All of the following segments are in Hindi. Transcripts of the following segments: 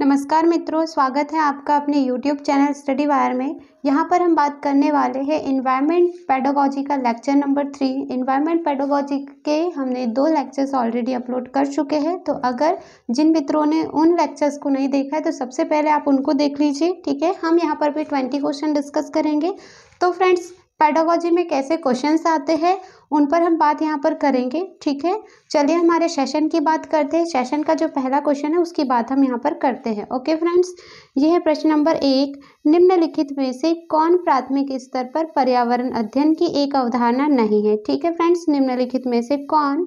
नमस्कार मित्रों स्वागत है आपका अपने YouTube चैनल स्टडी वायर में यहाँ पर हम बात करने वाले हैं इन्वायरमेंट पेडोलॉजी का lecture number three environment pedagogy के हमने दो लेक्चर्स ऑलरेडी अपलोड कर चुके हैं तो अगर जिन मित्रों ने उन लेक्चर्स को नहीं देखा है तो सबसे पहले आप उनको देख लीजिए ठीक है हम यहाँ पर भी ट्वेंटी क्वेश्चन डिस्कस करेंगे तो फ्रेंड्स पैडोलॉजी में कैसे क्वेश्चंस आते हैं उन पर हम बात यहाँ पर करेंगे ठीक है चलिए हमारे सेशन की बात करते हैं सेशन का जो पहला क्वेश्चन है उसकी बात हम यहाँ पर करते हैं ओके फ्रेंड्स ये है प्रश्न नंबर एक निम्नलिखित में से कौन प्राथमिक स्तर पर पर्यावरण अध्ययन की एक अवधारणा नहीं है ठीक है फ्रेंड्स निम्नलिखित में से कौन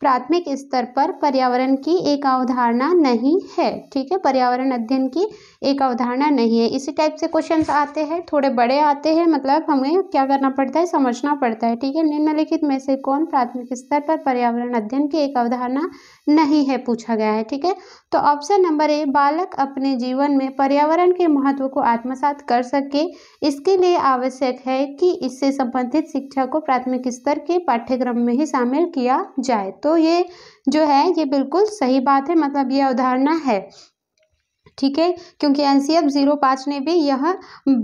प्राथमिक स्तर पर पर्यावरण की एक अवधारणा नहीं है ठीक है पर्यावरण अध्ययन की एक अवधारणा नहीं है इसी टाइप से क्वेश्चन आते हैं थोड़े बड़े आते हैं मतलब हमें क्या करना पड़ता है समझना पड़ता है ठीक है निम्नलिखित में से कौन प्राथमिक स्तर पर पर्यावरण अध्ययन की एक अवधारणा नहीं है पूछा गया है ठीक है तो ऑप्शन नंबर ए बालक अपने जीवन में पर्यावरण के महत्व को आत्मसात कर सके इसके लिए आवश्यक है कि इससे संबंधित शिक्षा को प्राथमिक स्तर के पाठ्यक्रम में ही शामिल किया जाए तो ये जो है ये बिल्कुल सही बात है मतलब ये अवधारणा है ठीक है क्योंकि एन सी एफ जीरो पाँच में भी यह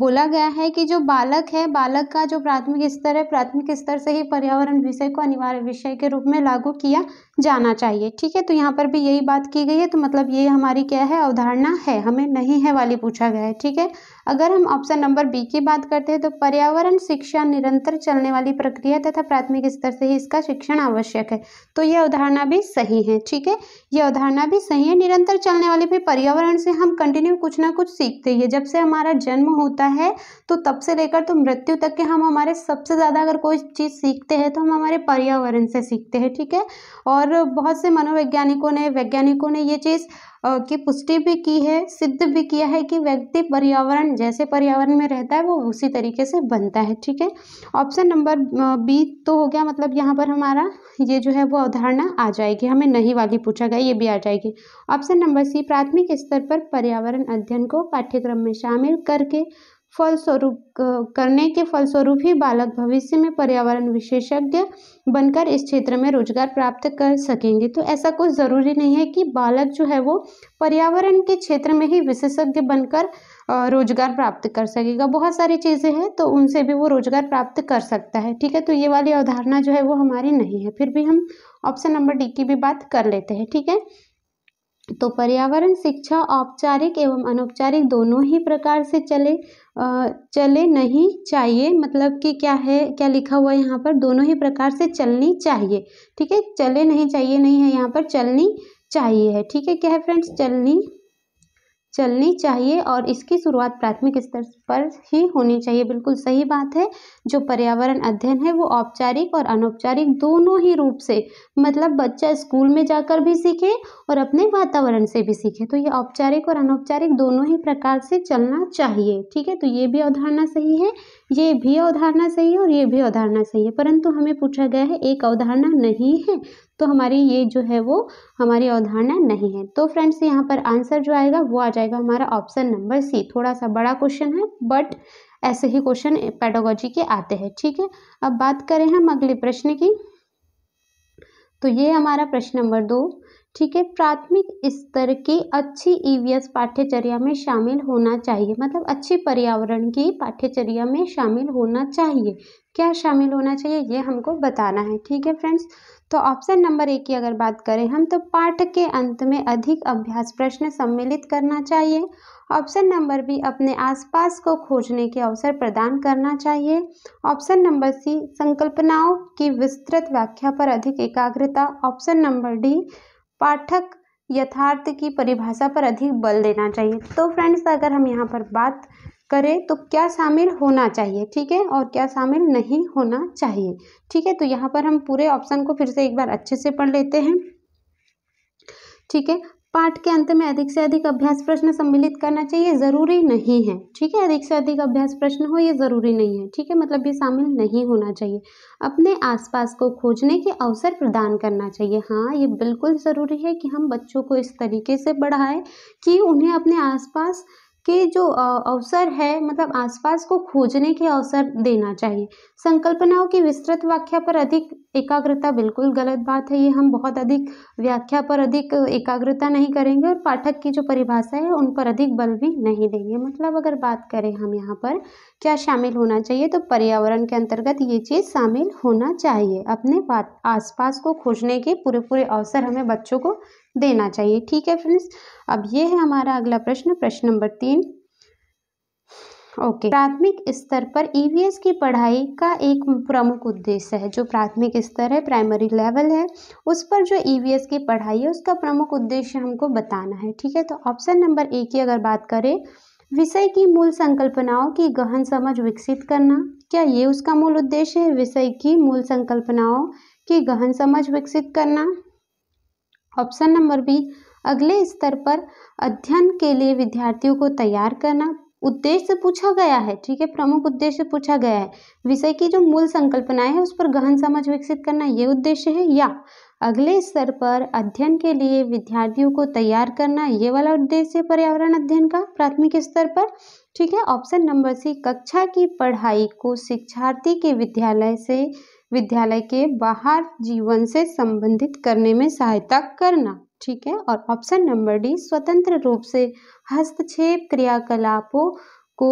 बोला गया है कि जो बालक है बालक का जो प्राथमिक स्तर है प्राथमिक स्तर से ही पर्यावरण विषय को अनिवार्य विषय के रूप में लागू किया जाना चाहिए ठीक है तो यहाँ पर भी यही बात की गई है तो मतलब ये हमारी क्या है अवधारणा है हमें नहीं है वाली पूछा गया है ठीक है अगर हम ऑप्शन नंबर बी की बात करते हैं तो पर्यावरण शिक्षा निरंतर चलने वाली प्रक्रिया तथा प्राथमिक स्तर से ही इसका शिक्षण आवश्यक है तो यह अवधारणा भी सही है ठीक है यह अवधारणा भी सही है निरंतर चलने वाली भी पर्यावरण से हम कंटिन्यू कुछ ना कुछ सीखते ही जब से हमारा जन्म होता है तो तब से लेकर तो मृत्यु तक के हम हमारे सबसे ज़्यादा अगर कोई चीज़ सीखते हैं तो हम हमारे पर्यावरण से सीखते हैं ठीक है और बहुत से मनोवैज्ञानिकों ने वैज्ञानिकों ने ये चीज़ की पुष्टि भी की है सिद्ध भी किया है कि व्यक्ति पर्यावरण जैसे पर्यावरण में रहता है वो उसी तरीके से बनता है ठीक है ऑप्शन नंबर बी तो हो गया मतलब यहाँ पर हमारा ये जो है वो अवधारणा आ जाएगी हमें नहीं वाली पूछा गया ये भी आ जाएगी ऑप्शन नंबर सी प्राथमिक स्तर पर पर्यावरण अध्ययन को पाठ्यक्रम में शामिल करके फलस्वरूप करने के फलस्वरूप ही बालक भविष्य में पर्यावरण विशेषज्ञ बनकर इस क्षेत्र में रोजगार प्राप्त कर सकेंगे तो ऐसा कुछ ज़रूरी नहीं है कि बालक जो है वो पर्यावरण के क्षेत्र में ही विशेषज्ञ बनकर रोजगार प्राप्त कर सकेगा बहुत सारी चीज़ें हैं तो उनसे भी वो रोजगार प्राप्त कर सकता है ठीक है तो ये वाली अवधारणा जो है वो हमारी नहीं है फिर भी हम ऑप्शन नंबर डी की भी बात कर लेते हैं ठीक है तो पर्यावरण शिक्षा औपचारिक एवं अनौपचारिक दोनों ही प्रकार से चले चले नहीं चाहिए मतलब कि क्या है क्या लिखा हुआ है यहाँ पर दोनों ही प्रकार से चलनी चाहिए ठीक है चले नहीं चाहिए नहीं है यहाँ पर चलनी चाहिए है ठीक है क्या है फ्रेंड्स चलनी चलनी चाहिए और इसकी शुरुआत प्राथमिक स्तर पर ही होनी चाहिए बिल्कुल सही बात है जो पर्यावरण अध्ययन है वो औपचारिक और अनौपचारिक दोनों ही रूप से मतलब बच्चा स्कूल में जाकर भी सीखे और अपने वातावरण से भी सीखे तो ये औपचारिक और अनौपचारिक दोनों ही प्रकार से चलना चाहिए ठीक है तो ये भी अवधारणा सही है ये भी अवधारणा सही है और ये भी अवधारणा सही है परंतु हमें पूछा गया है एक अवधारणा नहीं है तो हमारी ये जो है वो हमारी अवधारणा नहीं है तो फ्रेंड्स यहाँ पर आंसर जो आएगा वो आ जाएगा जाएगा हमारा ऑप्शन नंबर सी थोड़ा सा बड़ा क्वेश्चन है बट ऐसे ही क्वेश्चन पेडोलॉजी के आते हैं ठीक है अब बात करें हम अगले प्रश्न की तो ये हमारा प्रश्न नंबर दो ठीक है प्राथमिक स्तर की अच्छी ईवीएस e पाठ्यचर्या में शामिल होना चाहिए मतलब अच्छी पर्यावरण की पाठ्यचर्या में शामिल होना चाहिए क्या शामिल होना चाहिए ये हमको बताना है ठीक है फ्रेंड्स तो ऑप्शन नंबर एक की अगर बात करें हम तो पाठ के अंत में अधिक अभ्यास प्रश्न सम्मिलित करना चाहिए ऑप्शन नंबर बी अपने आसपास को खोजने के अवसर प्रदान करना चाहिए ऑप्शन नंबर सी संकल्पनाओं की विस्तृत व्याख्या पर अधिक एकाग्रता ऑप्शन नंबर डी पाठक यथार्थ की परिभाषा पर अधिक बल देना चाहिए तो फ्रेंड्स अगर हम यहाँ पर बात करें तो क्या शामिल होना चाहिए ठीक है और क्या शामिल नहीं होना चाहिए ठीक है तो यहाँ पर हम पूरे ऑप्शन को फिर से एक बार अच्छे से पढ़ लेते हैं ठीक है पाठ के अंत में अधिक से अधिक अभ्यास प्रश्न सम्मिलित करना चाहिए ज़रूरी नहीं है ठीक है अधिक से अधिक अभ्यास प्रश्न हो ये ज़रूरी नहीं है ठीक है मतलब ये शामिल नहीं होना चाहिए अपने आसपास को खोजने के अवसर प्रदान करना चाहिए हाँ ये बिल्कुल ज़रूरी है कि हम बच्चों को इस तरीके से बढ़ाएं कि उन्हें अपने आसपास के जो अवसर है मतलब आसपास को खोजने के अवसर देना चाहिए संकल्पनाओं की विस्तृत व्याख्या पर अधिक एकाग्रता बिल्कुल गलत बात है ये हम बहुत अधिक व्याख्या पर अधिक एकाग्रता नहीं करेंगे और पाठक की जो परिभाषा है उन पर अधिक बल भी नहीं देंगे मतलब अगर बात करें हम यहाँ पर क्या शामिल होना चाहिए तो पर्यावरण के अंतर्गत ये चीज़ शामिल होना चाहिए अपने आसपास को खोजने के पूरे पूरे अवसर हमें बच्चों को देना चाहिए ठीक है फ्रेंड्स अब ये है हमारा अगला प्रश्न प्रश्न नंबर तीन ओके प्राथमिक स्तर पर ईवीएस e की पढ़ाई का एक प्रमुख उद्देश्य है जो प्राथमिक स्तर है प्राइमरी लेवल है उस पर जो ईवीएस e की पढ़ाई है उसका प्रमुख उद्देश्य हमको बताना है ठीक है तो ऑप्शन नंबर ए की अगर बात करें विषय की मूल संकल्पनाओं की गहन समझ विकसित करना क्या ये उसका मूल उद्देश्य है विषय की मूल संकल्पनाओं की गहन समझ विकसित करना ऑप्शन नंबर बी अगले स्तर पर अध्ययन के लिए विद्यार्थियों को तैयार करना उद्देश्य पूछा गया है ठीक है प्रमुख उद्देश्य पूछा गया है विषय की जो मूल संकल्पनाएं हैं उस पर गहन समझ विकसित करना ये उद्देश्य है या अगले स्तर पर अध्ययन के लिए विद्यार्थियों को तैयार करना ये वाला उद्देश्य पर्यावरण अध्ययन का प्राथमिक स्तर पर ठीक है ऑप्शन नंबर सी कक्षा की पढ़ाई को शिक्षार्थी के विद्यालय से विद्यालय के बाहर जीवन से संबंधित करने में सहायता करना ठीक है और ऑप्शन नंबर डी स्वतंत्र रूप से हस्तक्षेप क्रियाकलापों को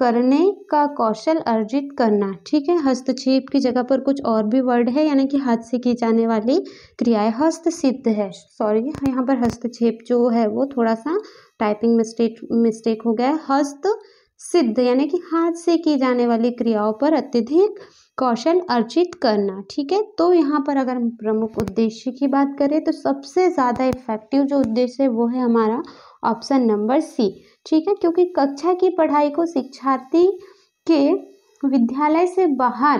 करने का कौशल अर्जित करना ठीक है हस्तक्षेप की जगह पर कुछ और भी वर्ड है यानी कि हाथ से की जाने वाली क्रियाएं हस्तसिद्ध है सॉरी यहाँ पर हस्तक्षेप जो है वो थोड़ा सा टाइपिंग मिस्टेक मिस्टेक हो गया है हस्त सिद्ध यानी कि हाथ से की जाने वाली क्रियाओं पर अत्यधिक कौशल अर्जित करना ठीक है तो यहाँ पर अगर हम प्रमुख उद्देश्य की बात करें तो सबसे ज़्यादा इफेक्टिव जो उद्देश्य है वो है हमारा ऑप्शन नंबर सी ठीक है क्योंकि कक्षा की पढ़ाई को शिक्षार्थी के विद्यालय से बाहर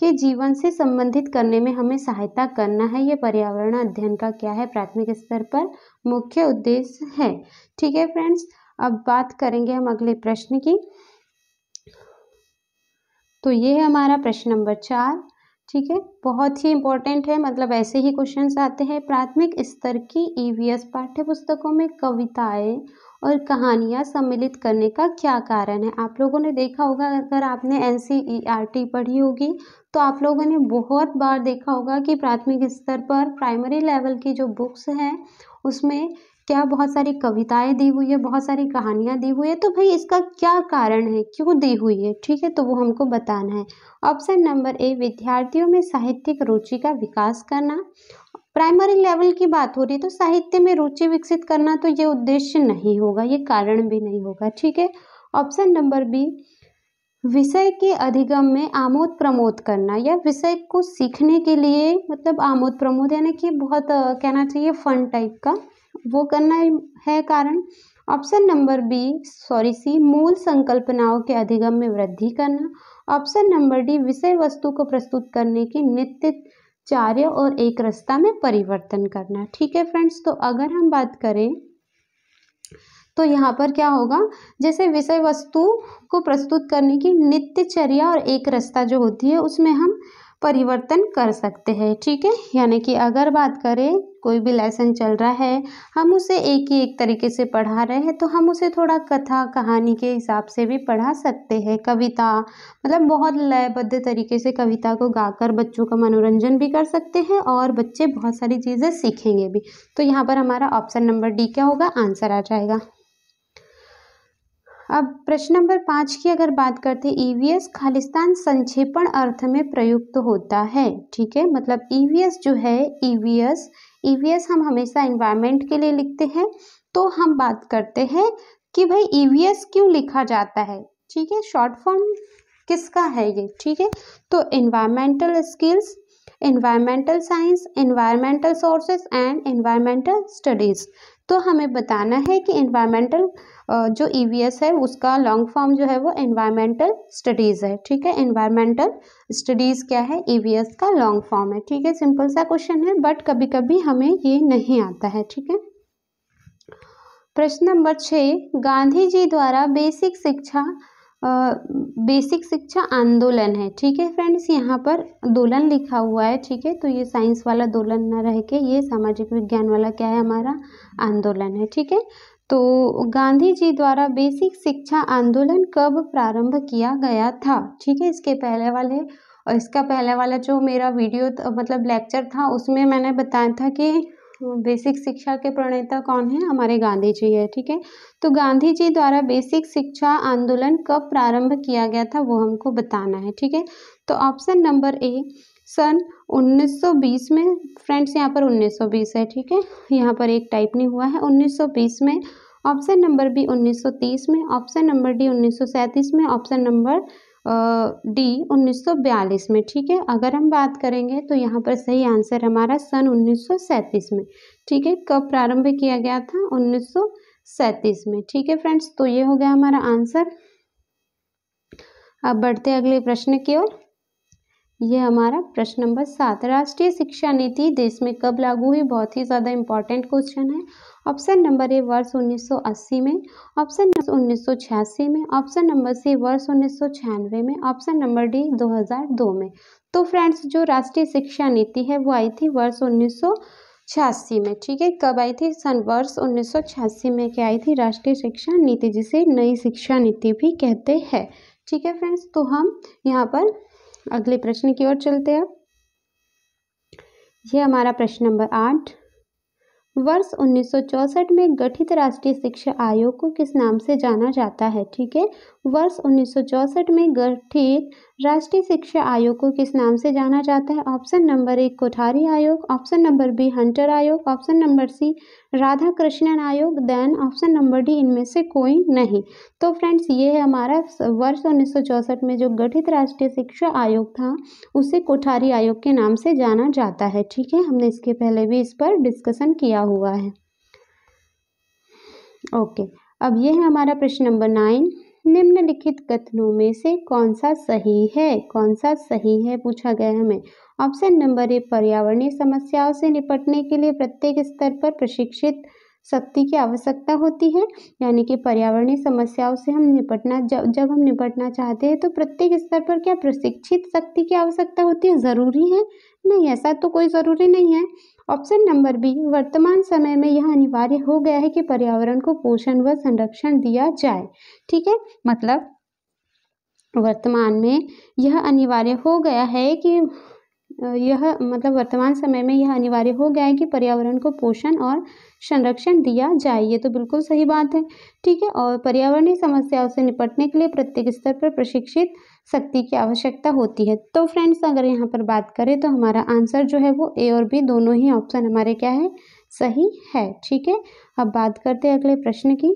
के जीवन से संबंधित करने में हमें सहायता करना है ये पर्यावरण अध्ययन का क्या है प्राथमिक स्तर पर मुख्य उद्देश्य है ठीक है फ्रेंड्स अब बात करेंगे हम अगले प्रश्न की तो ये है हमारा प्रश्न नंबर चार ठीक है बहुत ही इंपॉर्टेंट है मतलब ऐसे ही क्वेश्चन आते हैं प्राथमिक स्तर की ईवीएस e पाठ्य पुस्तकों में कविताएं और कहानियाँ सम्मिलित करने का क्या कारण है आप लोगों ने देखा होगा अगर आपने एन e पढ़ी होगी तो आप लोगों ने बहुत बार देखा होगा कि प्राथमिक स्तर पर प्राइमरी लेवल की जो बुक्स हैं उसमें क्या बहुत सारी कविताएं दी हुई है बहुत सारी कहानियाँ दी हुई है तो भाई इसका क्या कारण है क्यों दी हुई है ठीक है तो वो हमको बताना है ऑप्शन नंबर ए विद्यार्थियों में साहित्यिक रुचि का विकास करना प्राइमरी लेवल की बात हो रही है तो साहित्य में रुचि विकसित करना तो ये उद्देश्य नहीं होगा ये कारण भी नहीं होगा ठीक है ऑप्शन नंबर बी विषय के अधिगम में आमोद प्रमोद करना या विषय को सीखने के लिए मतलब आमोद प्रमोद यानी कि बहुत कहना चाहिए फन टाइप का वो करना है कारण option number B sorry C मूल संकल्पनाओं के अधिगम में वृद्धि करना ऑप्शन नंबर डी विषय वस्तु को प्रस्तुत करने की नित्य चार्य और एक रस्ता में परिवर्तन करना ठीक है फ्रेंड्स तो अगर हम बात करें तो यहाँ पर क्या होगा जैसे विषय वस्तु को प्रस्तुत करने की नित्यचर्या और एक रास्ता जो होती है उसमें हम परिवर्तन कर सकते हैं ठीक है यानी कि अगर बात करें कोई भी लेसन चल रहा है हम उसे एक ही एक तरीके से पढ़ा रहे हैं तो हम उसे थोड़ा कथा कहानी के हिसाब से भी पढ़ा सकते हैं कविता मतलब बहुत लयबद्ध तरीके से कविता को गाकर बच्चों का मनोरंजन भी कर सकते हैं और बच्चे बहुत सारी चीज़ें सीखेंगे भी तो यहाँ पर हमारा ऑप्शन नंबर डी क्या होगा आंसर आ जाएगा अब प्रश्न नंबर पाँच की अगर बात करते हैं ईवीएस e खालिस्तान संक्षेपण अर्थ में प्रयुक्त होता है ठीक है मतलब ईवीएस e जो है ईवीएस e ईवीएस हम हमेशा इन्वायरमेंट के लिए लिखते हैं तो हम बात करते हैं कि भाई ईवीएस क्यों लिखा जाता है ठीक है शॉर्ट फॉर्म किसका है ये ठीक है तो environmental skills environmental science environmental sources and environmental studies तो हमें बताना है कि इन्वायरमेंटल जो ई e है उसका लॉन्ग फॉर्म जो है वो इन्वायरमेंटल स्टडीज़ है ठीक है इन्वायरमेंटल स्टडीज़ क्या है ई e का लॉन्ग फॉर्म है ठीक है सिंपल सा क्वेश्चन है बट कभी कभी हमें ये नहीं आता है ठीक है प्रश्न नंबर छः गांधी जी द्वारा बेसिक शिक्षा बेसिक शिक्षा आंदोलन है ठीक है फ्रेंड्स यहाँ पर दोलन लिखा हुआ है ठीक है तो ये साइंस वाला दोलन ना रह के ये सामाजिक विज्ञान वाला क्या है हमारा आंदोलन है ठीक है तो गांधी जी द्वारा बेसिक शिक्षा आंदोलन कब प्रारंभ किया गया था ठीक है इसके पहले वाले और इसका पहले वाला जो मेरा वीडियो मतलब लेक्चर था उसमें मैंने बताया था कि बेसिक शिक्षा के प्रणेता कौन है हमारे गांधी जी है ठीक है तो गांधी जी द्वारा बेसिक शिक्षा आंदोलन कब प्रारंभ किया गया था वो हमको बताना है ठीक है तो ऑप्शन नंबर ए सन 1920 में फ्रेंड्स यहाँ पर 1920 है ठीक है यहाँ पर एक टाइप नहीं हुआ है 1920 में ऑप्शन नंबर बी 1930 में ऑप्शन नंबर डी 1937 में ऑप्शन नंबर डी 1942 में ठीक है अगर हम बात करेंगे तो यहाँ पर सही आंसर हमारा सन 1937 में ठीक है कब प्रारंभ किया गया था 1937 में ठीक है फ्रेंड्स तो ये हो गया हमारा आंसर अब बढ़ते अगले प्रश्न की ओर यह हमारा प्रश्न नंबर सात राष्ट्रीय शिक्षा नीति देश में कब लागू हुई बहुत ही ज़्यादा इम्पॉर्टेंट क्वेश्चन है ऑप्शन नंबर ए वर्ष 1980 में ऑप्शन नंबर उन्नीस में ऑप्शन नंबर सी वर्ष उन्नीस में ऑप्शन नंबर डी 2002 में तो फ्रेंड्स जो राष्ट्रीय शिक्षा नीति है वो आई थी वर्ष उन्नीस छियासी में ठीक है कब आई थी सन वर्ष उन्नीस में क्या आई थी राष्ट्रीय शिक्षा नीति जिसे नई शिक्षा नीति भी कहते हैं ठीक है फ्रेंड्स तो हम यहाँ पर अगले प्रश्न की ओर चलते हैं यह हमारा प्रश्न नंबर आठ वर्ष 1964 में गठित राष्ट्रीय शिक्षा आयोग को किस नाम से जाना जाता है ठीक है वर्ष उन्नीस में गठित राष्ट्रीय शिक्षा आयोग को किस नाम से जाना जाता है ऑप्शन नंबर एक कोठारी आयोग ऑप्शन नंबर बी हंटर आयोग option number C Radhakrishnan आयोग देन ऑप्शन नंबर डी इनमें से कोई नहीं तो फ्रेंड्स ये है हमारा वर्ष उन्नीस में जो गठित राष्ट्रीय शिक्षा आयोग था उसे कोठारी आयोग के नाम से जाना जाता है ठीक है हमने इसके पहले भी इस पर डिस्कशन किया हुआ है ओके अब ये है हमारा प्रश्न नंबर नाइन निम्नलिखित कथनों में से कौन सा सही है कौन सा सही है पूछा गया हमें ऑप्शन नंबर ए पर्यावरणीय समस्याओं से निपटने के लिए प्रत्येक स्तर पर प्रशिक्षित शक्ति की आवश्यकता होती है यानी कि पर्यावरणीय समस्याओं से हम निपटना जब जब हम निपटना चाहते हैं तो प्रत्येक स्तर पर क्या प्रशिक्षित शक्ति की आवश्यकता होती है ज़रूरी है नहीं ऐसा तो कोई ज़रूरी नहीं है ऑप्शन नंबर बी वर्तमान समय में यह अनिवार्य हो गया है कि पर्यावरण को पोषण व संरक्षण दिया जाए ठीक है मतलब वर्तमान में यह अनिवार्य हो गया है कि यह मतलब वर्तमान समय में यह अनिवार्य हो गया है कि पर्यावरण को पोषण और संरक्षण दिया जाए ये तो बिल्कुल सही बात है ठीक है और पर्यावरणीय समस्याओं से निपटने के लिए प्रत्येक स्तर पर प्रशिक्षित शक्ति की आवश्यकता होती है तो फ्रेंड्स अगर यहाँ पर बात करें तो हमारा आंसर जो है वो ए और बी दोनों ही ऑप्शन हमारे क्या है सही है ठीक है अब बात करते हैं अगले प्रश्न की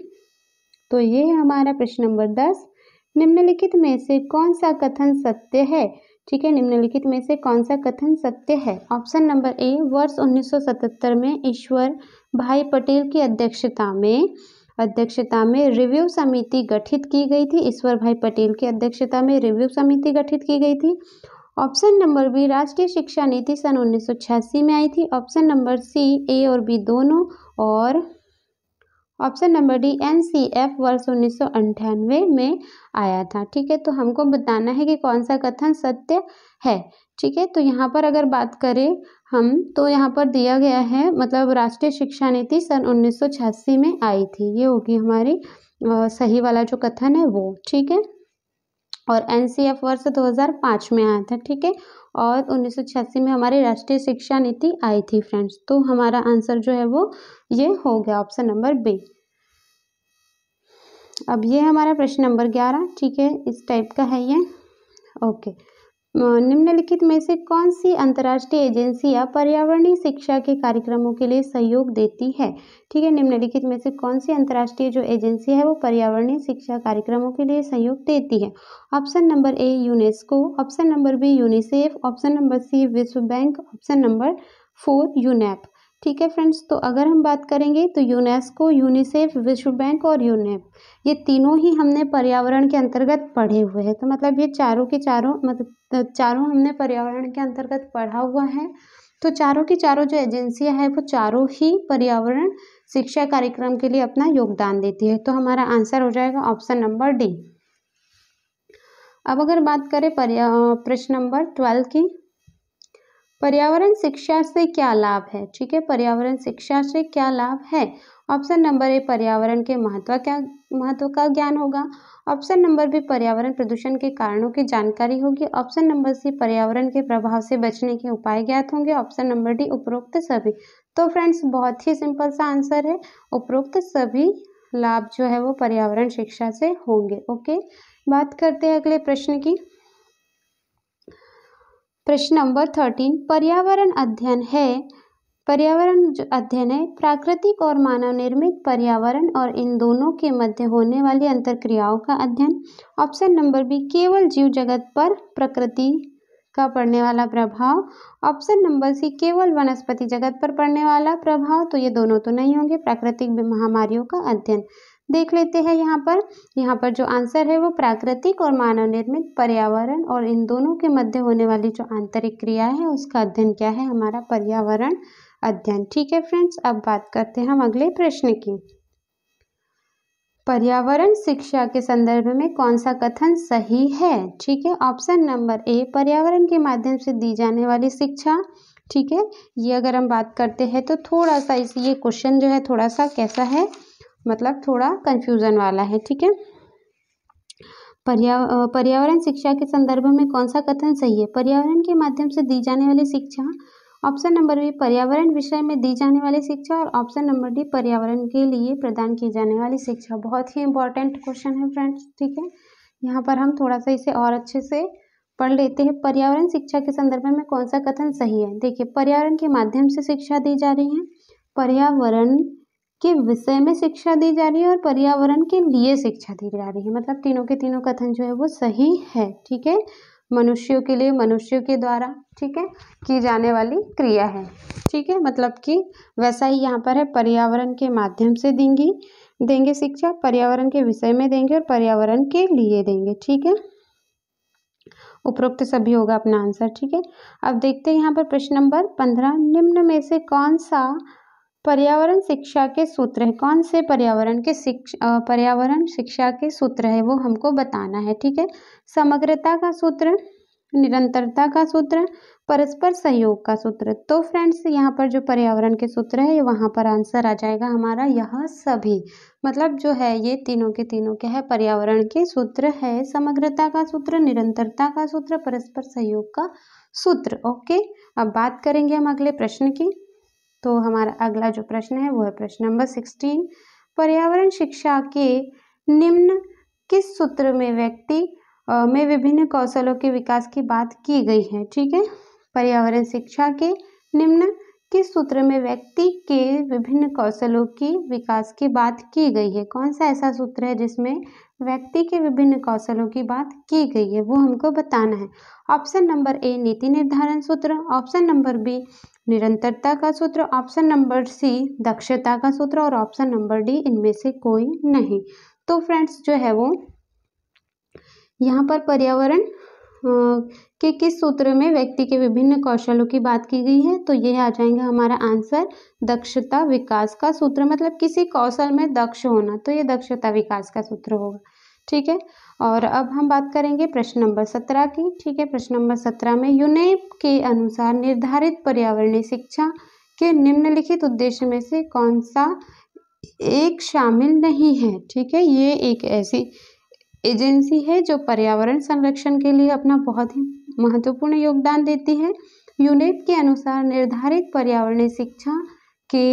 तो ये है हमारा प्रश्न नंबर दस निम्नलिखित में से कौन सा कथन सत्य है ठीक है निम्नलिखित में से कौन सा कथन सत्य है ऑप्शन नंबर ए वर्ष 1977 में ईश्वर भाई पटेल की अध्यक्षता में अध्यक्षता में रिव्यू समिति गठित की गई थी ईश्वर भाई पटेल की अध्यक्षता में रिव्यू समिति गठित की गई थी ऑप्शन नंबर बी राष्ट्रीय शिक्षा नीति सन उन्नीस में आई थी ऑप्शन नंबर सी ए और बी दोनों और option number D N C F वर्ष उन्नीस में आया था ठीक है तो हमको बताना है कि कौन सा कथन सत्य है ठीक है तो यहाँ पर अगर बात करें हम तो यहाँ पर दिया गया है मतलब राष्ट्रीय शिक्षा नीति सन उन्नीस में आई थी ये होगी हमारी सही वाला जो कथन है वो ठीक है और एन वर्ष 2005 में आया था ठीक है और छियासी में हमारी राष्ट्रीय शिक्षा नीति आई थी फ्रेंड्स तो हमारा आंसर जो है वो ये हो गया ऑप्शन नंबर बी अब ये हमारा प्रश्न नंबर ग्यारह ठीक है इस टाइप का है ये ओके निम्नलिखित में से कौन सी अंतर्राष्ट्रीय एजेंसियाँ पर्यावरणीय शिक्षा के कार्यक्रमों के लिए सहयोग देती है ठीक है निम्नलिखित में से कौन सी अंतर्राष्ट्रीय जो एजेंसी है वो पर्यावरणीय शिक्षा कार्यक्रमों के लिए सहयोग देती है option number A UNESCO option number B UNICEF option number C विश्व bank option number four UNEP ठीक है फ्रेंड्स तो अगर हम बात करेंगे तो यूनेस्को यूनिसेफ विश्व बैंक और यूनेप ये तीनों ही हमने पर्यावरण के अंतर्गत पढ़े हुए हैं तो मतलब ये चारों के चारों मतलब चारों हमने पर्यावरण के अंतर्गत पढ़ा हुआ है तो चारों की चारों जो एजेंसियां हैं वो चारों ही पर्यावरण शिक्षा कार्यक्रम के लिए अपना योगदान देती है तो हमारा आंसर हो जाएगा ऑप्शन नंबर डी अब अगर बात करें प्रश्न नंबर ट्वेल्व की पर्यावरण शिक्षा से क्या लाभ है ठीक है पर्यावरण शिक्षा से क्या लाभ है ऑप्शन नंबर ए पर्यावरण के महत्व क्या महत्व का ज्ञान होगा ऑप्शन नंबर बी पर्यावरण प्रदूषण के कारणों की जानकारी होगी ऑप्शन नंबर सी पर्यावरण के प्रभाव से बचने के उपाय ज्ञात होंगे ऑप्शन नंबर डी उपरोक्त सभी तो फ्रेंड्स बहुत ही सिंपल सा आंसर है उपरोक्त सभी लाभ जो है वो पर्यावरण शिक्षा से होंगे ओके बात करते हैं अगले प्रश्न की प्रश्न नंबर थर्टीन पर्यावरण अध्ययन है पर्यावरण अध्ययन है प्राकृतिक और मानव निर्मित पर्यावरण और इन दोनों के मध्य होने वाली अंतर क्रियाओं का अध्ययन ऑप्शन नंबर बी केवल जीव जगत पर प्रकृति का पड़ने वाला प्रभाव ऑप्शन नंबर सी केवल वनस्पति जगत पर पड़ने वाला प्रभाव तो ये दोनों तो नहीं होंगे प्राकृतिक महामारियों का अध्ययन देख लेते हैं यहाँ पर यहाँ पर जो आंसर है वो प्राकृतिक और मानव निर्मित पर्यावरण और इन दोनों के मध्य होने वाली जो आंतरिक क्रिया है उसका अध्ययन क्या है हमारा पर्यावरण अध्ययन ठीक है फ्रेंड्स अब बात करते हैं हम अगले प्रश्न की पर्यावरण शिक्षा के संदर्भ में कौन सा कथन सही है ठीक है ऑप्शन नंबर ए पर्यावरण के माध्यम से दी जाने वाली शिक्षा ठीक है ये अगर हम बात करते हैं तो थोड़ा सा इस ये क्वेश्चन जो है थोड़ा सा कैसा है मतलब थोड़ा कन्फ्यूज़न वाला है ठीक है पर्या पर्यावरण शिक्षा के संदर्भ में कौन सा कथन सही है पर्यावरण के माध्यम से दी जाने वाली शिक्षा ऑप्शन नंबर बी पर्यावरण विषय में दी जाने वाली शिक्षा और ऑप्शन नंबर डी पर्यावरण के लिए प्रदान की जाने वाली शिक्षा बहुत ही इंपॉर्टेंट क्वेश्चन है फ्रेंड्स ठीक है यहाँ पर हम थोड़ा सा इसे और अच्छे से पढ़ लेते हैं पर्यावरण शिक्षा के संदर्भ में कौन सा कथन सही है देखिए पर्यावरण के माध्यम से शिक्षा दी जा रही है पर्यावरण के विषय में शिक्षा दी जा रही है और पर्यावरण के लिए शिक्षा दी जा रही है मतलब तीनों के तीनों कथन जो है वो सही है ठीक है मनुष्यों के लिए मनुष्यों के द्वारा ठीक है की जाने वाली क्रिया है ठीक है मतलब कि वैसा ही यहाँ पर है पर्यावरण के माध्यम से देंगी देंगे शिक्षा पर्यावरण के विषय में देंगे और पर्यावरण के लिए देंगे ठीक है उपरोक्त सभी होगा अपना आंसर ठीक है अब देखते हैं यहाँ पर प्रश्न नंबर पंद्रह निम्न में से कौन सा पर्यावरण शिक्षा के सूत्र है कौन से पर्यावरण के शिक्षा पर्यावरण शिक्षा के सूत्र है वो हमको बताना है ठीक है समग्रता का सूत्र निरंतरता का सूत्र परस्पर सहयोग का सूत्र तो फ्रेंड्स यहाँ पर जो पर्यावरण के सूत्र है वहाँ पर आंसर आ जाएगा हमारा यह सभी मतलब जो है ये तीनों के तीनों के है पर्यावरण के सूत्र है समग्रता का सूत्र निरंतरता का सूत्र परस्पर सहयोग का सूत्र ओके अब बात करेंगे हम अगले प्रश्न की तो हमारा अगला जो प्रश्न है वो है प्रश्न नंबर सिक्सटीन पर्यावरण शिक्षा के निम्न किस सूत्र में व्यक्ति में विभिन्न कौशलों के विकास की बात की गई है ठीक है पर्यावरण शिक्षा के निम्न किस सूत्र में व्यक्ति के विभिन्न कौशलों की विकास की बात की गई है कौन सा ऐसा सूत्र है जिसमें व्यक्ति के विभिन्न कौशलों की बात की गई है वो हमको बताना है ऑप्शन नंबर ए नीति निर्धारण सूत्र ऑप्शन नंबर बी निरंतरता का सूत्र ऑप्शन नंबर सी दक्षता का सूत्र और ऑप्शन नंबर डी इनमें से कोई नहीं तो फ्रेंड्स जो है वो यहाँ पर पर्यावरण के किस सूत्र में व्यक्ति के विभिन्न कौशलों की बात की गई है तो ये आ जाएंगे हमारा आंसर दक्षता विकास का सूत्र मतलब किसी कौशल में दक्ष होना तो ये दक्षता विकास का सूत्र होगा ठीक है और अब हम बात करेंगे प्रश्न नंबर सत्रह की ठीक है प्रश्न नंबर सत्रह में यूनेप के अनुसार निर्धारित पर्यावरणीय शिक्षा के निम्नलिखित उद्देश्य में से कौन सा एक शामिल नहीं है ठीक है ये एक ऐसी एजेंसी है जो पर्यावरण संरक्षण के लिए अपना बहुत ही महत्वपूर्ण योगदान देती है यूनेप के अनुसार निर्धारित पर्यावरणीय शिक्षा के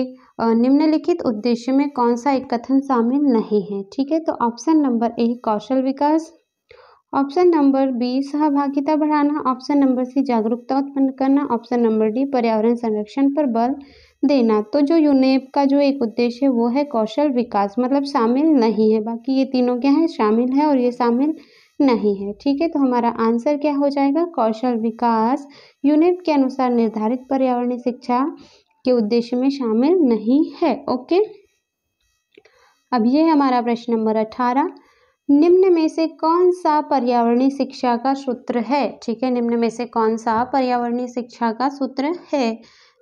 निम्नलिखित उद्देश्य में कौन सा एक कथन शामिल नहीं है ठीक है तो ऑप्शन नंबर ए कौशल विकास ऑप्शन नंबर बी सहभागिता बढ़ाना ऑप्शन नंबर सी जागरूकता उत्पन्न करना ऑप्शन नंबर डी पर्यावरण संरक्षण पर बल देना तो जो यूनेप का जो एक उद्देश्य है वो है कौशल विकास मतलब शामिल नहीं है बाकी ये तीनों क्या है शामिल है और ये शामिल नहीं है ठीक है तो हमारा आंसर क्या हो जाएगा कौशल विकास यूनेप के अनुसार निर्धारित पर्यावरणीय शिक्षा के उद्देश्य में शामिल नहीं है ओके अब ये हमारा प्रश्न नंबर अठारह निम्न में से कौन सा पर्यावरणीय शिक्षा का सूत्र है ठीक है निम्न में से कौन सा पर्यावरणीय शिक्षा का सूत्र है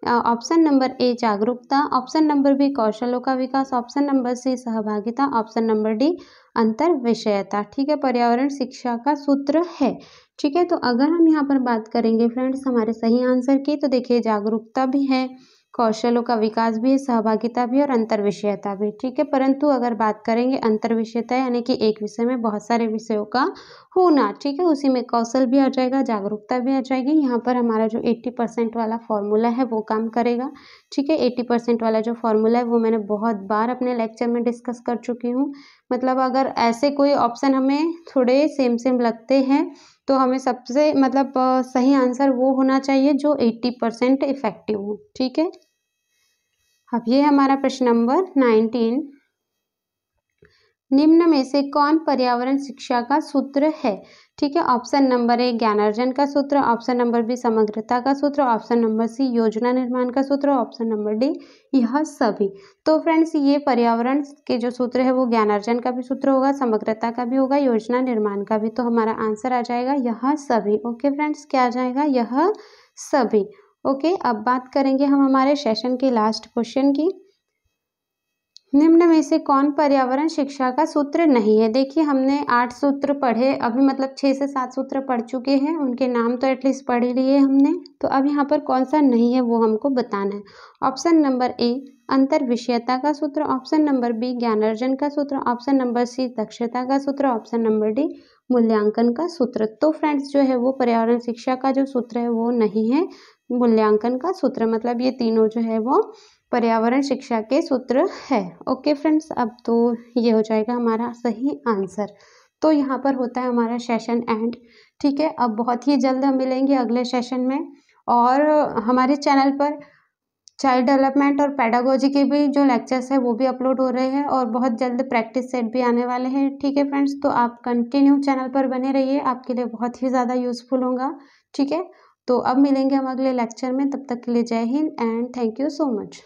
ऑप्शन नंबर ए जागरूकता ऑप्शन नंबर बी कौशलों का विकास ऑप्शन नंबर सी सहभागिता ऑप्शन नंबर डी अंतर विषयता ठीक है पर्यावरण शिक्षा का सूत्र है ठीक है तो अगर हम यहाँ पर बात करेंगे फ्रेंड्स हमारे सही आंसर की तो देखिए जागरूकता भी है कौशलों का विकास भी है सहभागिता भी और अंतर्विषयता भी ठीक है परंतु अगर बात करेंगे अंतर्विषयता यानी कि एक विषय में बहुत सारे विषयों का होना ठीक है उसी में कौशल भी आ जाएगा जागरूकता भी आ जाएगी यहाँ पर हमारा जो एट्टी परसेंट वाला फॉर्मूला है वो काम करेगा ठीक है एट्टी परसेंट वाला जो फॉर्मूला है वो मैंने बहुत बार अपने लेक्चर में डिस्कस कर चुकी हूँ मतलब अगर ऐसे कोई ऑप्शन हमें थोड़े सेम सेम लगते हैं तो हमें सबसे मतलब सही आंसर वो होना चाहिए जो एट्टी परसेंट इफ़ेक्टिव हो ठीक है अब ये हमारा प्रश्न नंबर नाइनटीन निम्न में से कौन पर्यावरण शिक्षा का सूत्र है ठीक है ऑप्शन नंबर ए ज्ञानार्जन का सूत्र ऑप्शन नंबर बी समग्रता का सूत्र ऑप्शन नंबर सी योजना निर्माण का सूत्र ऑप्शन नंबर डी यह सभी तो फ्रेंड्स ये पर्यावरण के जो सूत्र है वो ज्ञानार्जन का भी सूत्र होगा समग्रता का भी होगा योजना निर्माण का भी तो हमारा आंसर आ जाएगा यह सभी ओके फ्रेंड्स क्या आ जाएगा यह सभी ओके अब बात करेंगे हम हमारे सेशन के लास्ट क्वेश्चन की निम्न में से कौन पर्यावरण शिक्षा का सूत्र नहीं है देखिए हमने आठ सूत्र पढ़े अभी मतलब छः से सात सूत्र पढ़ चुके हैं उनके नाम तो एटलीस्ट पढ़ ही लिए हमने तो अब यहाँ पर कौन सा नहीं है वो हमको बताना है ऑप्शन नंबर ए अंतर विषयता का सूत्र ऑप्शन नंबर बी ज्ञानार्जन का सूत्र ऑप्शन नंबर सी दक्षता का सूत्र ऑप्शन नंबर डी मूल्यांकन का सूत्र तो फ्रेंड्स जो है वो पर्यावरण शिक्षा का जो सूत्र है वो नहीं है मूल्यांकन का सूत्र मतलब ये तीनों जो है वो पर्यावरण शिक्षा के सूत्र है ओके फ्रेंड्स अब तो ये हो जाएगा हमारा सही आंसर तो यहाँ पर होता है हमारा सेशन एंड ठीक है अब बहुत ही जल्द हम मिलेंगे अगले सेशन में और हमारे चैनल पर चाइल्ड डेवलपमेंट और पैडागोजी के भी जो लेक्चर्स है वो भी अपलोड हो रहे हैं और बहुत जल्द प्रैक्टिस सेट भी आने वाले हैं ठीक है फ्रेंड्स तो आप कंटिन्यू चैनल पर बने रहिए आपके लिए बहुत ही ज़्यादा यूज़फुल होगा ठीक है तो अब मिलेंगे हम अगले लेक्चर में तब तक के लिए Jai Hind and thank you so much